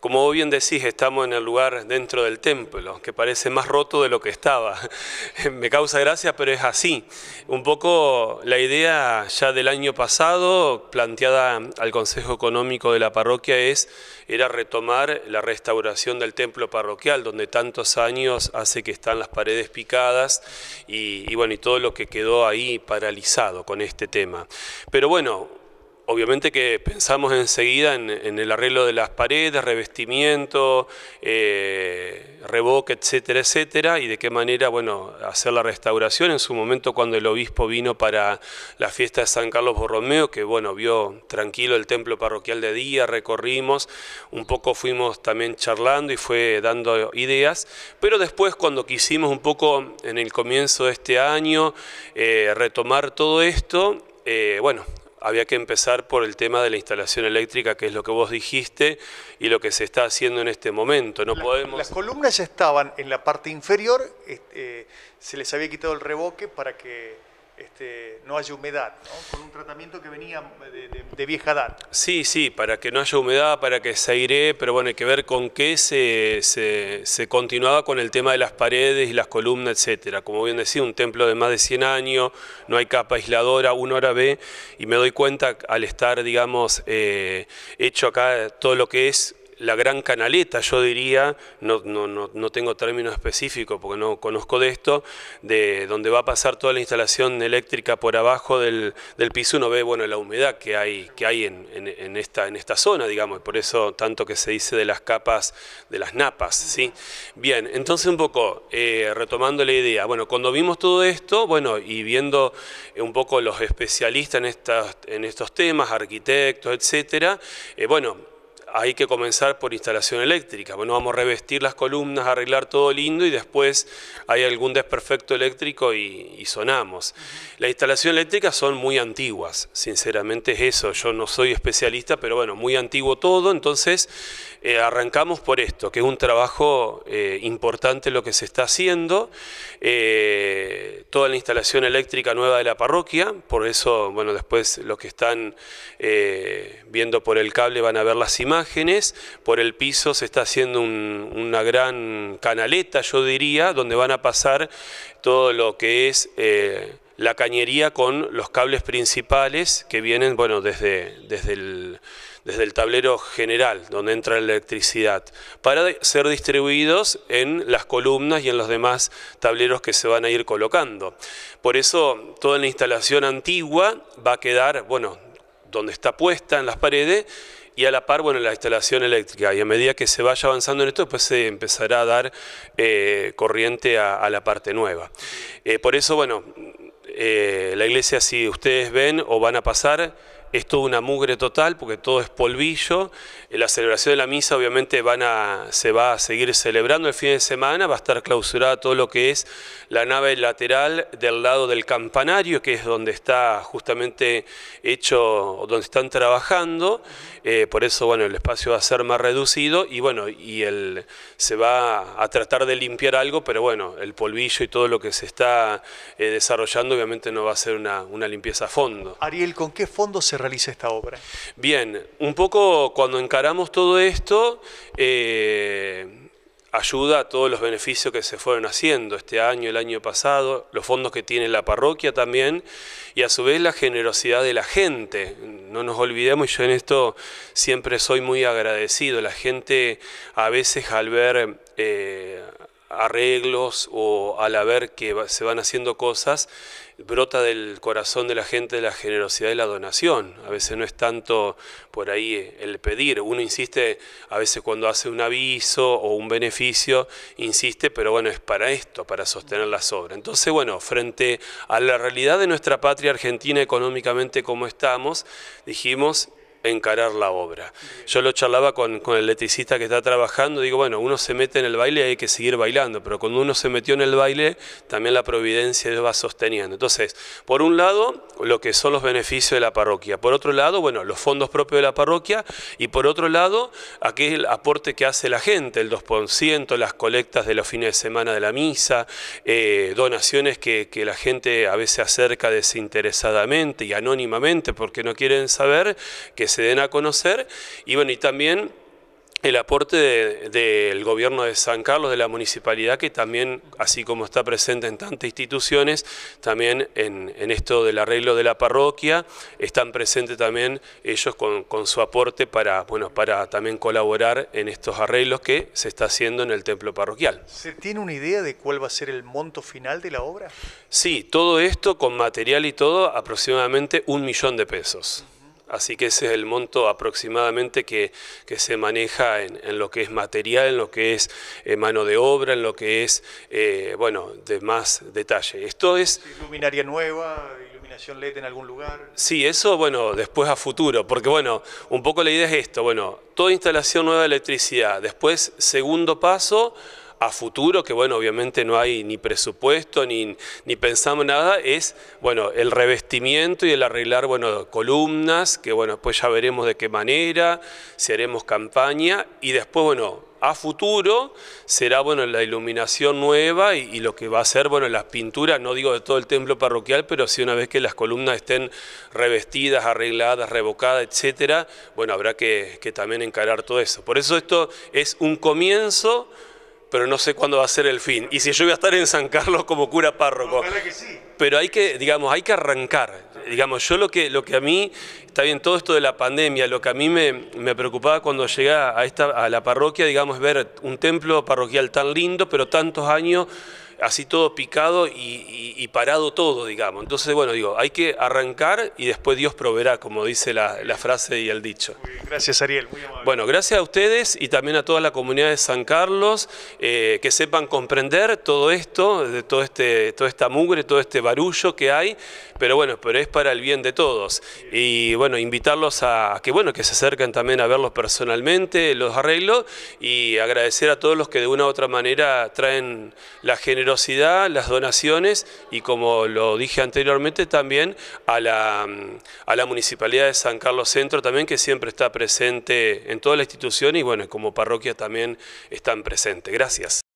Como vos bien decís, estamos en el lugar dentro del templo, que parece más roto de lo que estaba. Me causa gracia, pero es así. Un poco la idea ya del año pasado, planteada al Consejo Económico de la parroquia, es, era retomar la restauración del templo parroquial, donde tantos años hace que están las paredes picadas y, bueno, y todo lo que quedó ahí paralizado con este tema. Pero bueno, obviamente que pensamos enseguida en, el arreglo de las paredes, revestimiento, eh, revoque, etcétera, etcétera, y de qué manera, bueno, hacer la restauración. En su momento, cuando el obispo vino para la fiesta de San Carlos Borromeo, que bueno, vio tranquilo el templo parroquial de día, recorrimos, un poco fuimos también charlando y fue dando ideas, pero después cuando quisimos un poco en el comienzo de este año eh, retomar todo esto, eh, bueno, había que empezar por el tema de la instalación eléctrica, que es lo que vos dijiste y lo que se está haciendo en este momento. No podemos... Las columnas ya estaban en la parte inferior, este, se les había quitado el revoque para que este, no haya humedad, con un tratamiento que venía de, vieja edad. Sí, sí, para que no haya humedad, para que se aire, pero bueno, hay que ver con qué se, se, continuaba con el tema de las paredes y las columnas, etcétera. Como bien decía, un templo de más de 100 años, no hay capa aisladora, uno ahora ve, y me doy cuenta al estar, digamos, eh, hecho acá todo lo que es la gran canaleta, yo diría, no, no, tengo término específico porque no conozco de esto, de donde va a pasar toda la instalación eléctrica por abajo del, piso, uno ve bueno, la humedad que hay, que hay en, esta, en esta zona, digamos, por eso tanto que se dice de las capas, de las napas, ¿sí? Bien, entonces un poco, eh, retomando la idea, bueno, cuando vimos todo esto, bueno, y viendo eh, un poco los especialistas en, estas, en estos temas, arquitectos, etcétera, eh, bueno, hay que comenzar por instalación eléctrica. Bueno, vamos a revestir las columnas, arreglar todo lindo y después hay algún desperfecto eléctrico y, sonamos. Las instalaciones eléctricas son muy antiguas, sinceramente es eso. Yo no soy especialista, pero bueno, muy antiguo todo, entonces eh, arrancamos por esto, que es un trabajo eh, importante lo que se está haciendo. Eh, toda la instalación eléctrica nueva de la parroquia, por eso, bueno, después los que están viendo por el cable van a ver las imágenes por el piso se está haciendo una gran canaleta, yo diría, donde van a pasar todo lo que es... Eh, la cañería con los cables principales que vienen, bueno, desde, desde, el, desde el tablero general donde entra la electricidad, para ser distribuidos en las columnas y en los demás tableros que se van a ir colocando. Por eso toda la instalación antigua va a quedar, bueno, donde está puesta en las paredes, y a la par, bueno, la instalación eléctrica. Y a medida que se vaya avanzando en esto, pues se empezará a dar eh, corriente a, la parte nueva. Eh, por eso, bueno, eh, la iglesia, si ustedes ven o van a pasar, es toda una mugre total porque todo es polvillo. Eh, la celebración de la misa obviamente van a, se va a seguir celebrando el fin de semana, va a estar clausurada todo lo que es la nave lateral del lado del campanario, que es donde está justamente hecho, donde están trabajando. Eh, por eso, bueno, el espacio va a ser más reducido y bueno, y el, se va a tratar de limpiar algo, pero bueno, el polvillo y todo lo que se está eh, desarrollando obviamente no va a ser una, una limpieza a fondo. Ariel, ¿con qué fondo se realice esta obra? Bien, un poco cuando encaramos todo esto, eh, ayuda a todos los beneficios que se fueron haciendo este año, el año pasado, los fondos que tiene la parroquia también, y a su vez la generosidad de la gente. No nos olvidemos, yo en esto siempre soy muy agradecido, la gente a veces al ver... Eh, arreglos o al haber que se van haciendo cosas, brota del corazón de la gente la generosidad y la donación. A veces no es tanto por ahí el pedir. Uno insiste, a veces cuando hace un aviso o un beneficio, insiste, pero bueno, es para esto, para sostener la sobra. Entonces, bueno, frente a la realidad de nuestra patria argentina económicamente como estamos, dijimos, encarar la obra. Yo lo charlaba con, el leticista que está trabajando, digo, bueno, uno se mete en el baile y hay que seguir bailando, pero cuando uno se metió en el baile, también la providencia va sosteniendo. Entonces, por un lado, lo que son los beneficios de la parroquia, por otro lado, bueno, los fondos propios de la parroquia y por otro lado, aquel aporte que hace la gente, el 2%, las colectas de los fines de semana de la misa, eh, donaciones que la gente a veces acerca desinteresadamente y anónimamente porque no quieren saber que se den a conocer y bueno, y también el aporte del gobierno de San Carlos, de la municipalidad, que también, así como está presente en tantas instituciones, también en, esto del arreglo de la parroquia, están presentes también ellos con, con, su aporte para, bueno, para también colaborar en estos arreglos que se está haciendo en el templo parroquial. ¿Se tiene una idea de cuál va a ser el monto final de la obra? Sí, todo esto con material y todo, aproximadamente un millón de pesos. Así que ese es el monto aproximadamente que, se maneja en, lo que es material, en lo que es eh, mano de obra, en lo que es, eh, bueno, de más detalle. Esto es... Luminaria nueva, iluminación LED en algún lugar. Sí, eso, bueno, después a futuro, porque bueno, un poco la idea es esto, bueno, toda instalación nueva de electricidad, después segundo paso a futuro, que bueno, obviamente no hay ni presupuesto ni, ni pensamos nada, es bueno, el revestimiento y el arreglar bueno, columnas, que bueno, después ya veremos de qué manera, si haremos campaña y después, bueno, a futuro será bueno la iluminación nueva y, lo que va a ser bueno las pinturas, no digo de todo el templo parroquial, pero si una vez que las columnas estén revestidas, arregladas, revocadas, etcétera, bueno, habrá que, que también encarar todo eso. Por eso esto es un comienzo pero no sé cuándo va a ser el fin. Y si yo voy a estar en San Carlos como cura párroco. Pero hay que, digamos, hay que arrancar. Digamos, yo lo que, lo que a mí, está bien, todo esto de la pandemia, lo que a mí me, me preocupaba cuando llegué a, esta, a la parroquia, digamos, ver un templo parroquial tan lindo, pero tantos años así todo picado y, parado todo, digamos. Entonces, bueno, digo, hay que arrancar y después Dios proveerá, como dice la, frase y el dicho. gracias, Ariel. Bueno, gracias a ustedes y también a toda la comunidad de San Carlos, eh, que sepan comprender todo esto, de todo este, toda esta mugre, todo este barullo que hay, pero bueno, pero es para el bien de todos. Y bueno, invitarlos a que bueno, que se acerquen también a verlos personalmente, los arreglos, y agradecer a todos los que de una u otra manera traen la generosidad las donaciones y como lo dije anteriormente también a la, a la Municipalidad de San Carlos Centro también que siempre está presente en toda la institución y bueno, como parroquia también están presentes. Gracias.